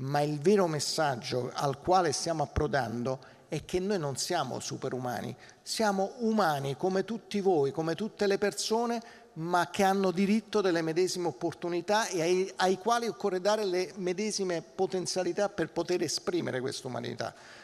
ma il vero messaggio al quale stiamo approdando è che noi non siamo superumani, siamo umani come tutti voi, come tutte le persone, ma che hanno diritto delle medesime opportunità e ai, ai quali occorre dare le medesime potenzialità per poter esprimere questa umanità.